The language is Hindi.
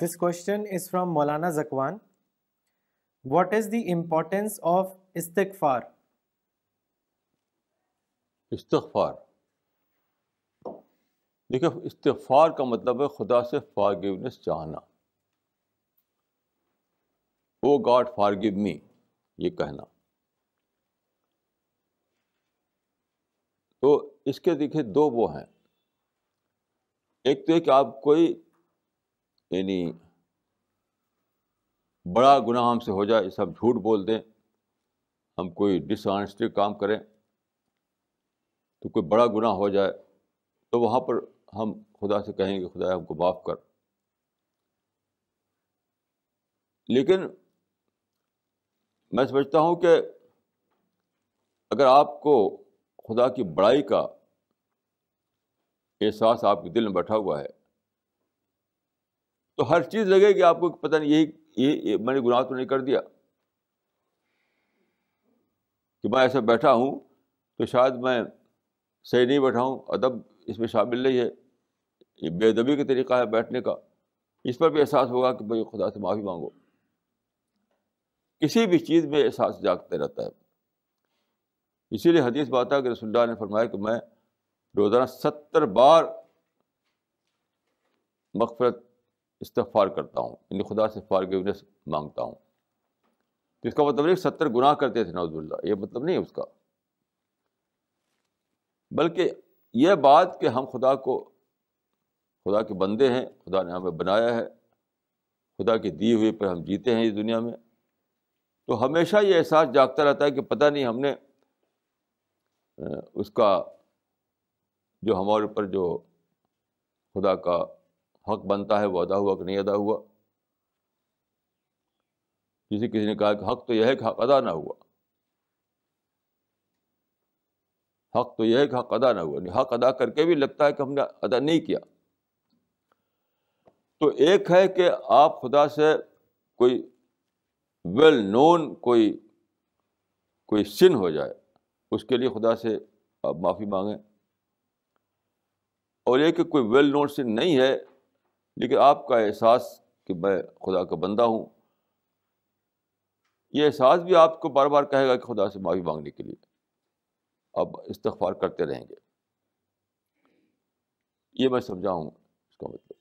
this question is from Maulana Zakwan. What is the importance of istighfar? इस्तफार देखिए इस्तफार का मतलब है खुदा से फारगिवनेस चाहना ओ गॉड फारगिव मी ये कहना तो इसके देखिए दो वो हैं एक तो है कि आप कोई यानी बड़ा गुनाह हमसे हो जाए सब झूठ बोल दें हम कोई डिसऑनेस्टी काम करें तो कोई बड़ा गुनाह हो जाए तो वहाँ पर हम खुदा से कहेंगे खुदा हमको माफ़ कर लेकिन मैं समझता हूँ कि अगर आपको खुदा की बड़ाई का एहसास आपके दिल में बैठा हुआ है तो हर चीज़ लगेगी आपको पता नहीं यही ये, ये मैंने गुनाह तो नहीं कर दिया कि मैं ऐसा बैठा हूँ तो शायद मैं सही नहीं बैठा हूँ अदब इसमें शामिल नहीं है ये बेदबी का तरीका है बैठने का इस पर भी एहसास होगा कि भाई खुदा से माफ़ी मांगो किसी भी चीज़ में एहसास जागते रहता है इसीलिए हदीस बात है कि रसुल्ला ने फरमाया कि मैं रोज़ाना सत्तर बार मकफ़रत इस्तफ़ार करता हूँ इन खुदा से फारगिवनेस मांगता हूँ तो इसका मतलब नहीं सत्तर गुनाह करते थे नवजुल्ला ये मतलब नहीं उसका बल्कि यह बात कि हम खुदा को खुदा के बंदे हैं खुदा ने हमें बनाया है खुदा की दी हुए पर हम जीते हैं इस दुनिया में तो हमेशा ये एहसास जागता रहता है कि पता नहीं हमने उसका जो हमारे ऊपर जो खुदा का हक बनता है वो अदा हुआ कि नहीं अदा हुआ किसी किसी ने कहा कि हक तो यह है कि हक अदा ना हुआ हक तो यह है कि हक अदा ना हुआ हक अदा करके भी लगता है कि हमने अदा नहीं किया तो एक है कि आप खुदा से कोई वेल नोन कोई कोई सिन हो जाए उसके लिए खुदा से आप माफ़ी मांगें और एक कोई वेल नोन सिन नहीं है लेकिन आपका एहसास कि मैं खुदा का बंदा हूँ ये एहसास भी आपको बार बार कहेगा कि खुदा से माफ़ी मांगने के लिए अब इस्तार करते रहेंगे ये मैं समझाऊँ इसका मतलब